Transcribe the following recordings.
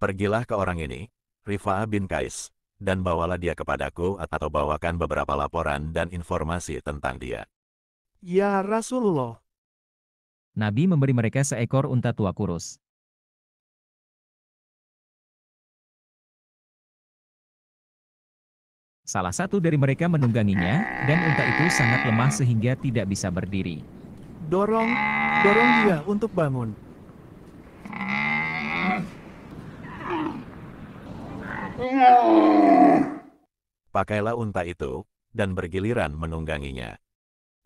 Pergilah ke orang ini, Rifa'a bin Kais, dan bawalah dia kepadaku atau bawakan beberapa laporan dan informasi tentang dia. Ya Rasulullah. Nabi memberi mereka seekor unta tua kurus. Salah satu dari mereka menungganginya, dan unta itu sangat lemah sehingga tidak bisa berdiri. Dorong, dorong dia untuk bangun. Pakailah unta itu, dan bergiliran menungganginya.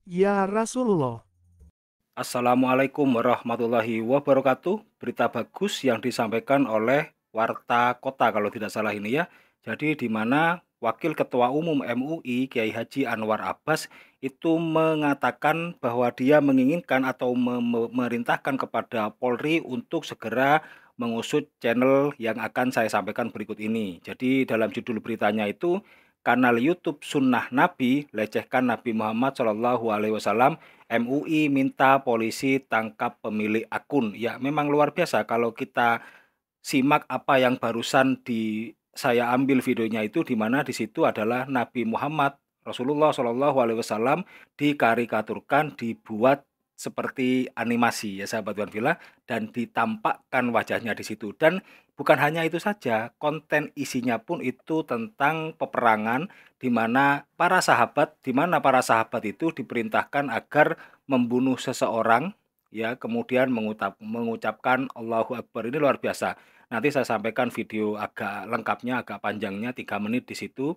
Ya Rasulullah. Assalamualaikum warahmatullahi wabarakatuh. Berita bagus yang disampaikan oleh Warta Kota kalau tidak salah ini ya. Jadi di mana Wakil Ketua Umum MUI Kiai Haji Anwar Abbas itu mengatakan bahwa dia menginginkan atau memerintahkan kepada Polri untuk segera mengusut channel yang akan saya sampaikan berikut ini. Jadi dalam judul beritanya itu kanal YouTube Sunnah Nabi lecehkan Nabi Muhammad Shallallahu Alaihi Wasallam MUI minta polisi tangkap pemilik akun. Ya memang luar biasa kalau kita simak apa yang barusan di saya ambil videonya itu di mana di situ adalah Nabi Muhammad Rasulullah Shallallahu Alaihi Wasallam dikarikaturkan dibuat seperti animasi ya sahabat Wan Villa dan ditampakkan wajahnya di situ dan bukan hanya itu saja konten isinya pun itu tentang peperangan di mana para sahabat di mana para sahabat itu diperintahkan agar membunuh seseorang ya kemudian mengutap mengucapkan Allahu Akbar ini luar biasa nanti saya sampaikan video agak lengkapnya agak panjangnya tiga menit di situ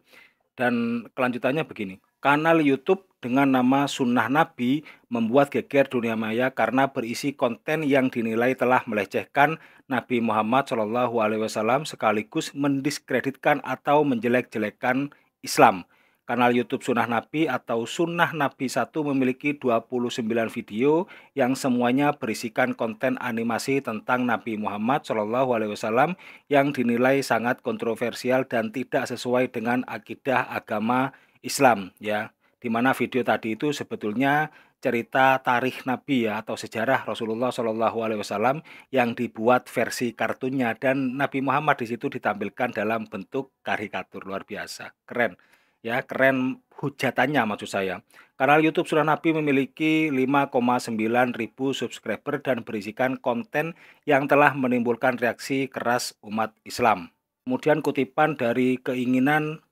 dan kelanjutannya begini kanal YouTube dengan nama sunnah Nabi membuat geger dunia maya karena berisi konten yang dinilai telah melecehkan Nabi Muhammad Shallallahu Alaihi Wasallam sekaligus mendiskreditkan atau menjelek-jelekan Islam. Kanal YouTube Sunnah Nabi atau Sunnah Nabi 1 memiliki 29 video yang semuanya berisikan konten animasi tentang Nabi Muhammad Shallallahu Alaihi Wasallam yang dinilai sangat kontroversial dan tidak sesuai dengan akidah agama Islam. Ya, di mana video tadi itu sebetulnya cerita tarikh Nabi ya atau sejarah Rasulullah Shallallahu Alaihi Wasallam yang dibuat versi kartunnya dan Nabi Muhammad di situ ditampilkan dalam bentuk karikatur luar biasa keren ya keren hujatannya maksud saya kanal YouTube Surah Nabi memiliki 5,9 ribu subscriber dan berisikan konten yang telah menimbulkan reaksi keras umat Islam kemudian kutipan dari keinginan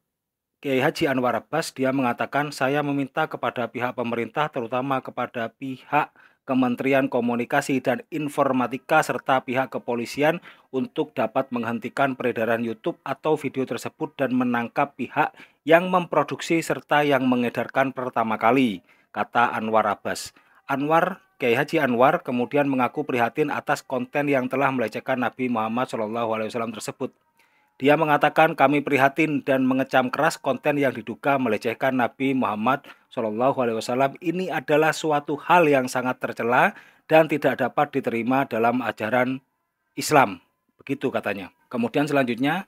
Kiai Haji Anwar Abbas, dia mengatakan saya meminta kepada pihak pemerintah terutama kepada pihak Kementerian Komunikasi dan Informatika serta pihak kepolisian untuk dapat menghentikan peredaran YouTube atau video tersebut dan menangkap pihak yang memproduksi serta yang mengedarkan pertama kali, kata Anwar Abbas. Anwar Kiai Haji Anwar kemudian mengaku prihatin atas konten yang telah melecehkan Nabi Muhammad SAW tersebut. Dia mengatakan kami prihatin dan mengecam keras konten yang diduga melecehkan Nabi Muhammad Shallallahu Alaihi Wasallam ini adalah suatu hal yang sangat tercela dan tidak dapat diterima dalam ajaran Islam. Begitu katanya. Kemudian selanjutnya,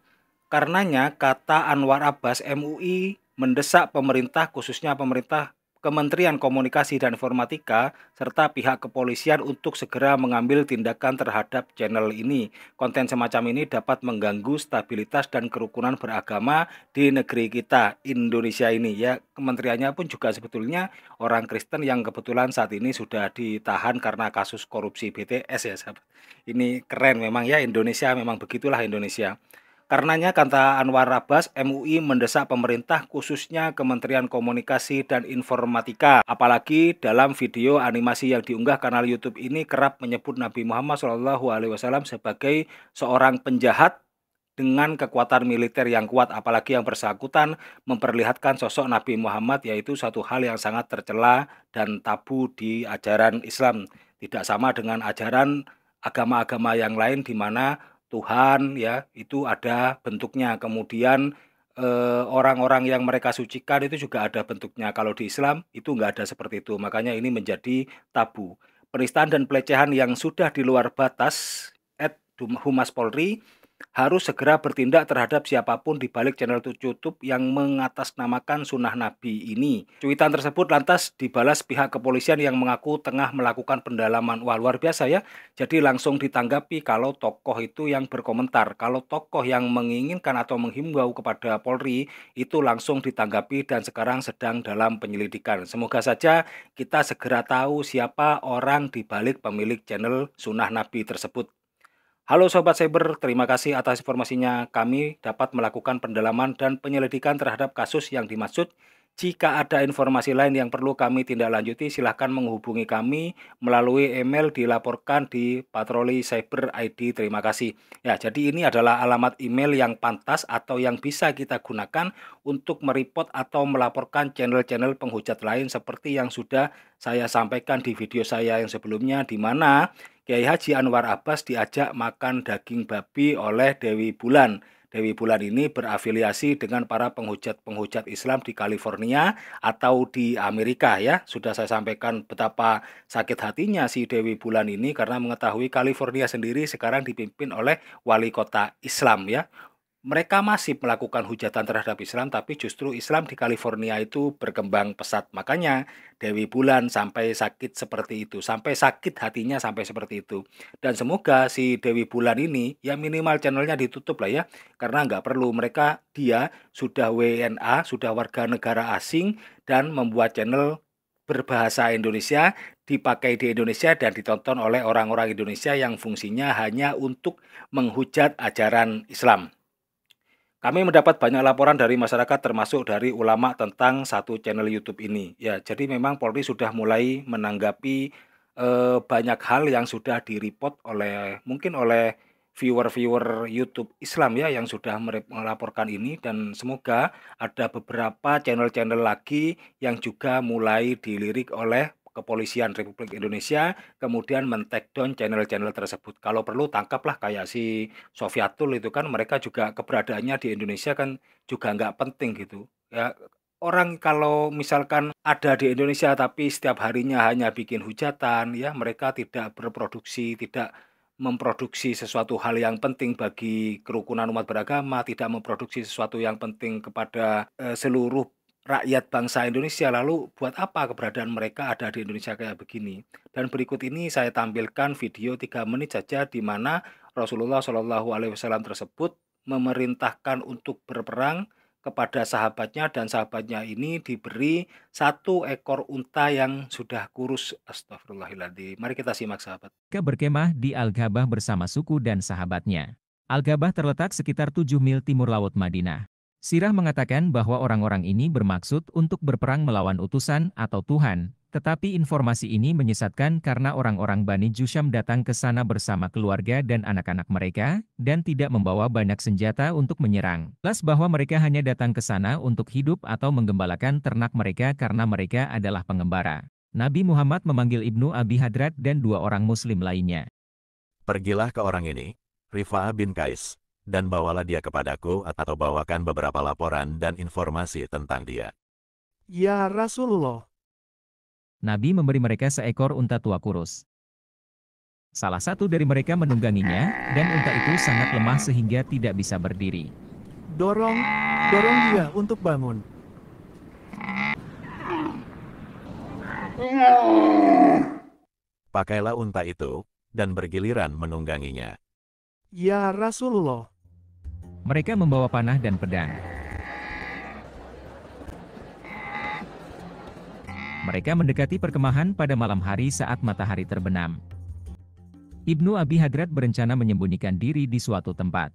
karenanya kata Anwar Abbas MUI mendesak pemerintah khususnya pemerintah Kementerian Komunikasi dan Informatika serta pihak kepolisian untuk segera mengambil tindakan terhadap channel ini. Konten semacam ini dapat mengganggu stabilitas dan kerukunan beragama di negeri kita Indonesia ini ya. Kementeriannya pun juga sebetulnya orang Kristen yang kebetulan saat ini sudah ditahan karena kasus korupsi BTS ya sahabat. Ini keren memang ya Indonesia memang begitulah Indonesia. Karenanya kata Anwar Abbas, MUI mendesak pemerintah khususnya Kementerian Komunikasi dan Informatika. Apalagi dalam video animasi yang diunggah kanal YouTube ini kerap menyebut Nabi Muhammad SAW sebagai seorang penjahat dengan kekuatan militer yang kuat apalagi yang bersangkutan memperlihatkan sosok Nabi Muhammad yaitu satu hal yang sangat tercela dan tabu di ajaran Islam tidak sama dengan ajaran agama-agama yang lain di mana Tuhan ya itu ada bentuknya kemudian eh, orang-orang eh, yang mereka sucikan itu juga ada bentuknya kalau di Islam itu nggak ada seperti itu makanya ini menjadi tabu penistaan dan pelecehan yang sudah di luar batas at Humas Polri harus segera bertindak terhadap siapapun di balik channel YouTube yang mengatasnamakan sunnah Nabi ini. Cuitan tersebut lantas dibalas pihak kepolisian yang mengaku tengah melakukan pendalaman. Wah luar biasa ya. Jadi langsung ditanggapi kalau tokoh itu yang berkomentar. Kalau tokoh yang menginginkan atau menghimbau kepada Polri itu langsung ditanggapi dan sekarang sedang dalam penyelidikan. Semoga saja kita segera tahu siapa orang di balik pemilik channel sunnah Nabi tersebut. Halo Sobat Cyber, terima kasih atas informasinya. Kami dapat melakukan pendalaman dan penyelidikan terhadap kasus yang dimaksud. Jika ada informasi lain yang perlu kami tindak lanjuti, silahkan menghubungi kami melalui email dilaporkan di patroli cyber ID. Terima kasih. Ya, jadi ini adalah alamat email yang pantas atau yang bisa kita gunakan untuk mereport atau melaporkan channel-channel penghujat lain seperti yang sudah saya sampaikan di video saya yang sebelumnya, di mana Kiai Haji Anwar Abbas diajak makan daging babi oleh Dewi Bulan. Dewi Bulan ini berafiliasi dengan para penghujat-penghujat Islam di California atau di Amerika ya. Sudah saya sampaikan betapa sakit hatinya si Dewi Bulan ini karena mengetahui California sendiri sekarang dipimpin oleh wali kota Islam ya mereka masih melakukan hujatan terhadap Islam, tapi justru Islam di California itu berkembang pesat. Makanya Dewi Bulan sampai sakit seperti itu, sampai sakit hatinya sampai seperti itu. Dan semoga si Dewi Bulan ini ya minimal channelnya ditutup lah ya, karena nggak perlu mereka dia sudah WNA, sudah warga negara asing dan membuat channel berbahasa Indonesia dipakai di Indonesia dan ditonton oleh orang-orang Indonesia yang fungsinya hanya untuk menghujat ajaran Islam. Kami mendapat banyak laporan dari masyarakat termasuk dari ulama tentang satu channel YouTube ini. Ya, jadi memang Polri sudah mulai menanggapi e, banyak hal yang sudah direport oleh mungkin oleh viewer-viewer YouTube Islam ya yang sudah melaporkan ini dan semoga ada beberapa channel-channel lagi yang juga mulai dilirik oleh Kepolisian Republik Indonesia kemudian men down channel-channel tersebut. Kalau perlu tangkaplah kayak si Sofiatul itu kan mereka juga keberadaannya di Indonesia kan juga nggak penting gitu. Ya orang kalau misalkan ada di Indonesia tapi setiap harinya hanya bikin hujatan ya mereka tidak berproduksi, tidak memproduksi sesuatu hal yang penting bagi kerukunan umat beragama, tidak memproduksi sesuatu yang penting kepada e, seluruh rakyat bangsa Indonesia lalu buat apa keberadaan mereka ada di Indonesia kayak begini dan berikut ini saya tampilkan video 3 menit saja di mana Rasulullah Shallallahu alaihi wasallam tersebut memerintahkan untuk berperang kepada sahabatnya dan sahabatnya ini diberi satu ekor unta yang sudah kurus. Astagfirullahaladzim. Mari kita simak sahabat. Ke berkemah di al ghabah bersama suku dan sahabatnya. al ghabah terletak sekitar 7 mil timur laut Madinah. Sirah mengatakan bahwa orang-orang ini bermaksud untuk berperang melawan utusan atau Tuhan, tetapi informasi ini menyesatkan karena orang-orang Bani Jusham datang ke sana bersama keluarga dan anak-anak mereka, dan tidak membawa banyak senjata untuk menyerang. Plus bahwa mereka hanya datang ke sana untuk hidup atau menggembalakan ternak mereka karena mereka adalah pengembara. Nabi Muhammad memanggil Ibnu Abi Hadrat dan dua orang muslim lainnya. Pergilah ke orang ini, Rifa'ah bin Kais, dan bawalah dia kepadaku atau bawakan beberapa laporan dan informasi tentang dia. Ya Rasulullah. Nabi memberi mereka seekor unta tua kurus. Salah satu dari mereka menungganginya, dan unta itu sangat lemah sehingga tidak bisa berdiri. Dorong, dorong dia untuk bangun. Pakailah unta itu, dan bergiliran menungganginya. Ya Rasulullah. Mereka membawa panah dan pedang. Mereka mendekati perkemahan pada malam hari saat matahari terbenam. Ibnu Abi Hadrat berencana menyembunyikan diri di suatu tempat.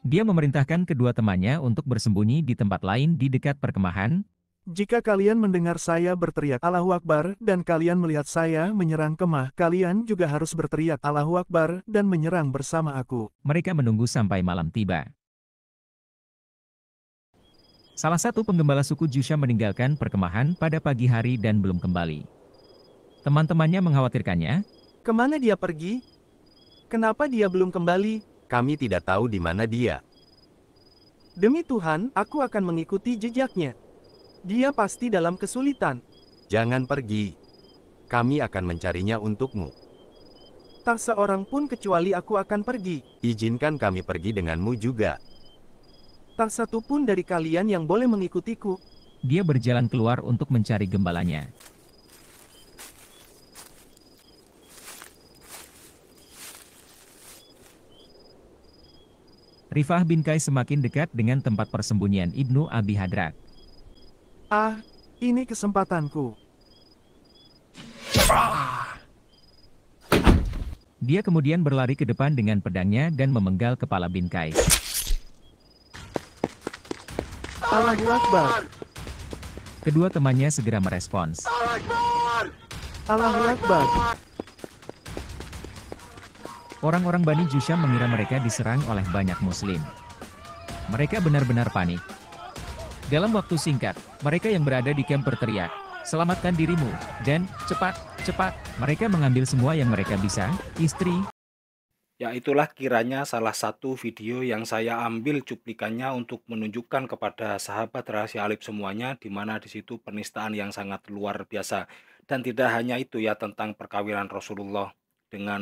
Dia memerintahkan kedua temannya untuk bersembunyi di tempat lain di dekat perkemahan, jika kalian mendengar saya berteriak Allahu Akbar dan kalian melihat saya menyerang kemah, kalian juga harus berteriak Allahu Akbar dan menyerang bersama aku. Mereka menunggu sampai malam tiba. Salah satu penggembala suku Jusha meninggalkan perkemahan pada pagi hari dan belum kembali. Teman-temannya mengkhawatirkannya. Kemana dia pergi? Kenapa dia belum kembali? Kami tidak tahu di mana dia. Demi Tuhan, aku akan mengikuti jejaknya. Dia pasti dalam kesulitan. Jangan pergi. Kami akan mencarinya untukmu. Tak seorang pun kecuali aku akan pergi. Izinkan kami pergi denganmu juga. Tak satu pun dari kalian yang boleh mengikutiku. Dia berjalan keluar untuk mencari gembalanya. Rifah bin Kai semakin dekat dengan tempat persembunyian Ibnu Abi Hadrat. Ah, ini kesempatanku. Dia kemudian berlari ke depan dengan pedangnya dan memenggal kepala bingkai. Allahu Akbar. Kedua temannya segera merespons. Allahu Akbar. Orang-orang Bani Jusham mengira mereka diserang oleh banyak muslim. Mereka benar-benar panik. Dalam waktu singkat, mereka yang berada di kamp berteriak, selamatkan dirimu, dan cepat, cepat, mereka mengambil semua yang mereka bisa, istri. Ya itulah kiranya salah satu video yang saya ambil cuplikannya untuk menunjukkan kepada sahabat rahasia Alif semuanya, di mana di situ penistaan yang sangat luar biasa. Dan tidak hanya itu ya tentang perkawinan Rasulullah dengan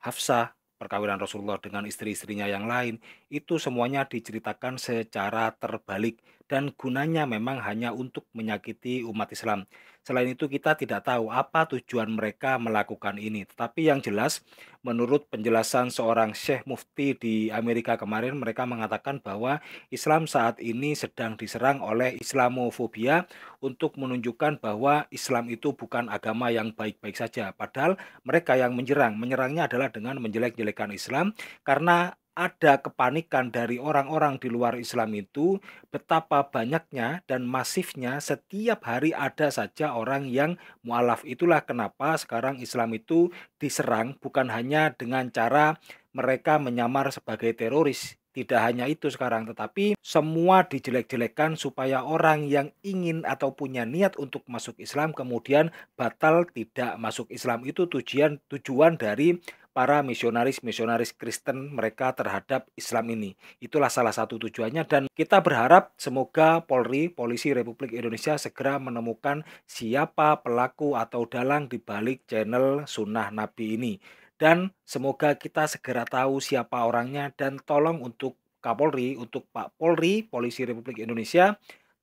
Hafsah perkawinan Rasulullah dengan istri-istrinya yang lain, itu semuanya diceritakan secara terbalik dan gunanya memang hanya untuk menyakiti umat Islam. Selain itu kita tidak tahu apa tujuan mereka melakukan ini. Tetapi yang jelas menurut penjelasan seorang Syekh Mufti di Amerika kemarin mereka mengatakan bahwa Islam saat ini sedang diserang oleh Islamofobia untuk menunjukkan bahwa Islam itu bukan agama yang baik-baik saja. Padahal mereka yang menyerang, menyerangnya adalah dengan menjelek-jelekan Islam karena ada kepanikan dari orang-orang di luar Islam itu betapa banyaknya dan masifnya setiap hari ada saja orang yang mualaf. Itulah kenapa sekarang Islam itu diserang bukan hanya dengan cara mereka menyamar sebagai teroris. Tidak hanya itu sekarang, tetapi semua dijelek-jelekan supaya orang yang ingin atau punya niat untuk masuk Islam kemudian batal tidak masuk Islam. Itu tujuan tujuan dari para misionaris-misionaris Kristen mereka terhadap Islam ini. Itulah salah satu tujuannya dan kita berharap semoga Polri, Polisi Republik Indonesia segera menemukan siapa pelaku atau dalang di balik channel Sunnah Nabi ini. Dan semoga kita segera tahu siapa orangnya dan tolong untuk Kapolri, untuk Pak Polri, Polisi Republik Indonesia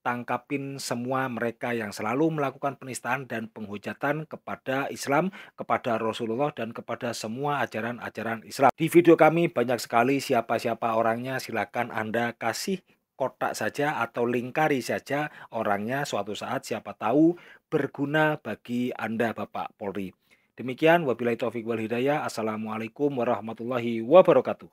tangkapin semua mereka yang selalu melakukan penistaan dan penghujatan kepada Islam, kepada Rasulullah, dan kepada semua ajaran-ajaran Islam. Di video kami banyak sekali siapa-siapa orangnya, silakan Anda kasih kotak saja atau lingkari saja orangnya suatu saat siapa tahu berguna bagi Anda Bapak Polri. Demikian wabillahi taufik wal hidayah. Assalamualaikum warahmatullahi wabarakatuh.